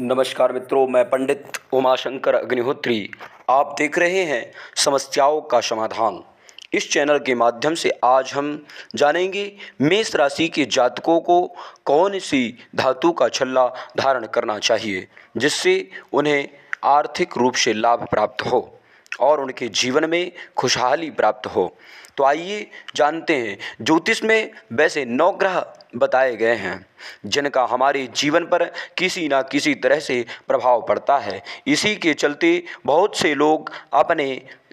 नमस्कार मित्रों मैं पंडित उमाशंकर अग्निहोत्री आप देख रहे हैं समस्याओं का समाधान इस चैनल के माध्यम से आज हम जानेंगे मेष राशि के जातकों को कौन सी धातु का छल्ला धारण करना चाहिए जिससे उन्हें आर्थिक रूप से लाभ प्राप्त हो और उनके जीवन में खुशहाली प्राप्त हो तो आइए जानते हैं ज्योतिष में वैसे नौ ग्रह बताए गए हैं जिनका हमारे जीवन पर किसी न किसी तरह से प्रभाव पड़ता है इसी के चलते बहुत से लोग अपने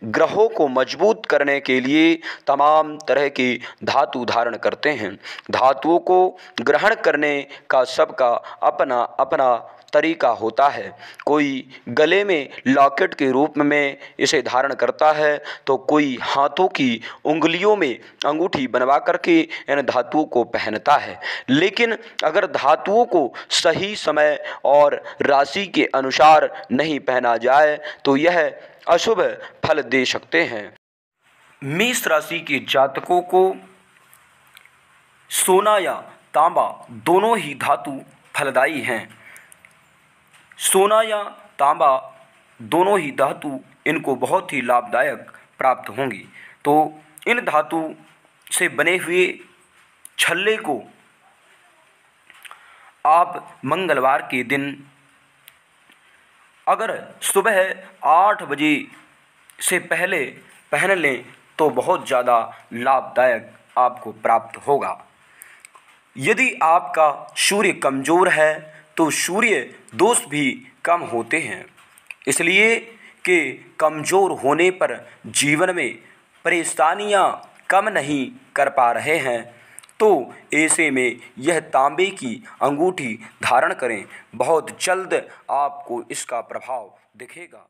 ग्रहों को मजबूत करने के लिए तमाम तरह की धातु धारण करते हैं धातुओं को ग्रहण करने का सबका अपना अपना तरीका होता है कोई गले में लॉकेट के रूप में इसे धारण करता है तो कोई हाथों की उंगलियों में अंगूठी बनवा करके इन धातुओं को पहनता है है लेकिन अगर धातुओं को सही समय और राशि के अनुसार नहीं पहना जाए तो यह अशुभ फल दे सकते हैं मेष राशि के जातकों को सोना या तांबा दोनों ही धातु फलदायी हैं सोना या तांबा दोनों ही धातु इनको बहुत ही लाभदायक प्राप्त होंगी तो इन धातु से बने हुए छल्ले को आप मंगलवार के दिन अगर सुबह आठ बजे से पहले पहन लें तो बहुत ज़्यादा लाभदायक आपको प्राप्त होगा यदि आपका सूर्य कमज़ोर है तो सूर्य दोष भी कम होते हैं इसलिए कि कमज़ोर होने पर जीवन में परेशानियाँ कम नहीं कर पा रहे हैं तो ऐसे में यह तांबे की अंगूठी धारण करें बहुत जल्द आपको इसका प्रभाव दिखेगा